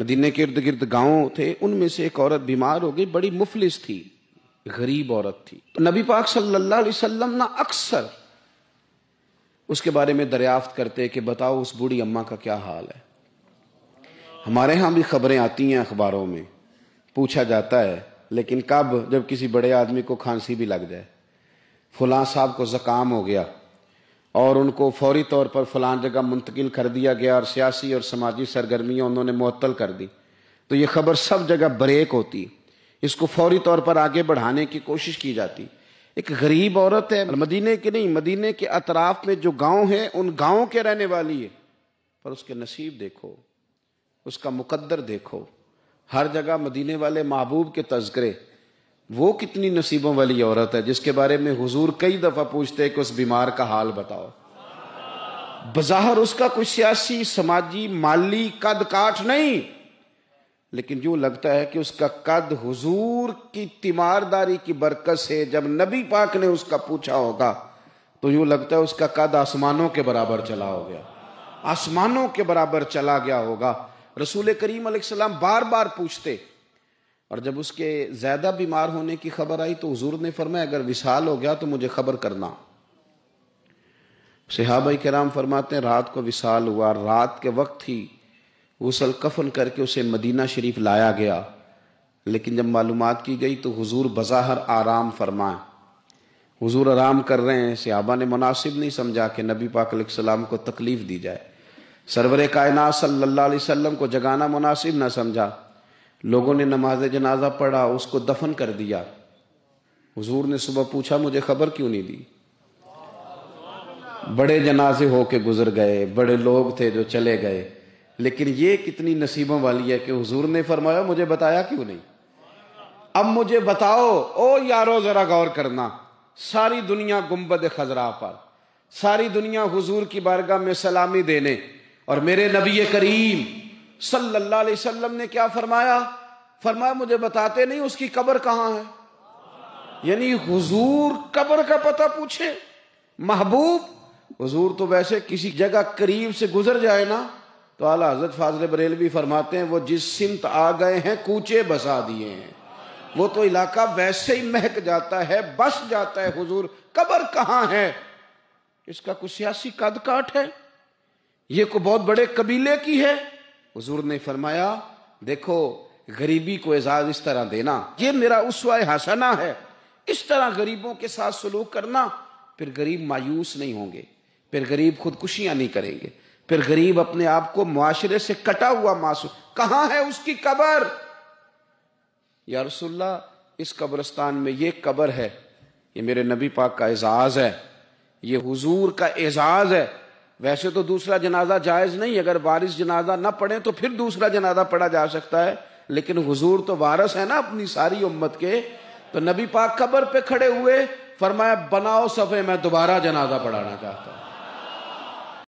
मदीने के इर्द गिर्द गांव थे उनमें से एक औरत बीमार हो गई बड़ी मुफलिस थी गरीब औरत थी तो नबी पाक सल्लल्लाहु अलैहि वसल्लम ना अक्सर उसके बारे में दरियाफ्त करते कि बताओ उस बूढ़ी अम्मा का क्या हाल है हमारे यहां भी खबरें आती हैं अखबारों में पूछा जाता है लेकिन कब जब किसी बड़े आदमी को खांसी भी लग जाए फुलां साहब को जकाम हो गया और उनको फौरी तौर पर फलान जगह मुंतकिल कर दिया गया और सियासी और समाजी सरगर्मियाँ उन्होंने मअतल कर दी तो ये खबर सब जगह ब्रेक होती इसको फौरी तौर पर आगे बढ़ाने की कोशिश की जाती एक गरीब औरत है मदीने के नहीं मदीने के अतराफ में जो गांव है उन गांव के रहने वाली है पर उसके नसीब देखो उसका मुकद्दर देखो हर जगह मदीने वाले महबूब के तस्करे वो कितनी नसीबों वाली औरत है जिसके बारे में हुजूर कई दफा पूछते हैं कि उस बीमार का हाल बताओ बजहर उसका कोई सियासी समाजी माली कद काठ नहीं लेकिन जो लगता है कि उसका कद हुजूर की तीमारदारी की बरकत से जब नबी पाक ने उसका पूछा होगा तो यूं लगता है उसका कद आसमानों के बराबर चला हो गया आसमानों के बराबर चला गया होगा रसूल करीम सलाम बार बार पूछते और जब उसके ज़्यादा बीमार होने की खबर आई तो हजूर ने फरमाया अगर विशाल हो गया तो मुझे खबर करना सिहाबाई राम फरमाते हैं रात को विशाल हुआ रात के वक्त ही गुसल कफन करके उसे मदीना शरीफ लाया गया लेकिन जब मालूम की गई तो हजूर बज़ाहर आराम फरमाए हजूर आराम कर रहे हैं सिहाबा ने मुनासिब नहीं समझा कि नबी पाक को तकलीफ़ दी जाए सरवर कायना सल्ला को जगाना मुनासिब ना समझा लोगों ने नमाज जनाजा पढ़ा उसको दफन कर दिया हजूर ने सुबह पूछा मुझे खबर क्यों नहीं दी बड़े जनाजे होके गुजर गए बड़े लोग थे जो चले गए लेकिन ये कितनी नसीबों वाली है कि हुजूर ने फरमाया मुझे बताया क्यों नहीं अब मुझे बताओ ओ यारो ज़रा गौर करना सारी दुनिया गुम्बद खजरा पर सारी दुनिया हुजूर की बारगाह में सलामी देने और मेरे नबी करीम सल्लल्लाहु अलैहि वसल्लम ने क्या फरमाया फरमाया मुझे बताते नहीं उसकी कब्र कहां है यानी हुजूर कब्र का पता पूछे महबूब हुजूर तो वैसे किसी जगह करीब से गुजर जाए ना तो आला हजरत फाजल भी फरमाते हैं वो जिस सिमत आ गए हैं कूचे बसा दिए हैं वो तो इलाका वैसे ही महक जाता है बस जाता है हुजूर कबर कहां है इसका कुछ सियासी कद काट है ये को बहुत बड़े कबीले की है हुजूर ने फरमाया देखो गरीबी को एजाज इस तरह देना ये मेरा उस हसना है इस तरह गरीबों के साथ सलूक करना फिर गरीब मायूस नहीं होंगे फिर गरीब खुदकुशियां नहीं करेंगे फिर गरीब अपने आप को माशरे से कटा हुआ मासूम कहां है उसकी कबर या इस कब्रस्तान में ये कबर है ये मेरे नबी पाक का एजाज़ है ये हुजूर का एजाज़ है वैसे तो दूसरा जनाजा जायज़ नहीं अगर बारिश जनाजा ना पड़े तो फिर दूसरा जनाजा पड़ा जा सकता है लेकिन हुजूर तो वारस है ना अपनी सारी उम्मत के तो नबी पाक कबर पे खड़े हुए फरमाया बनाओ सफ़े मैं दोबारा जनाजा पढ़ाना चाहता हूं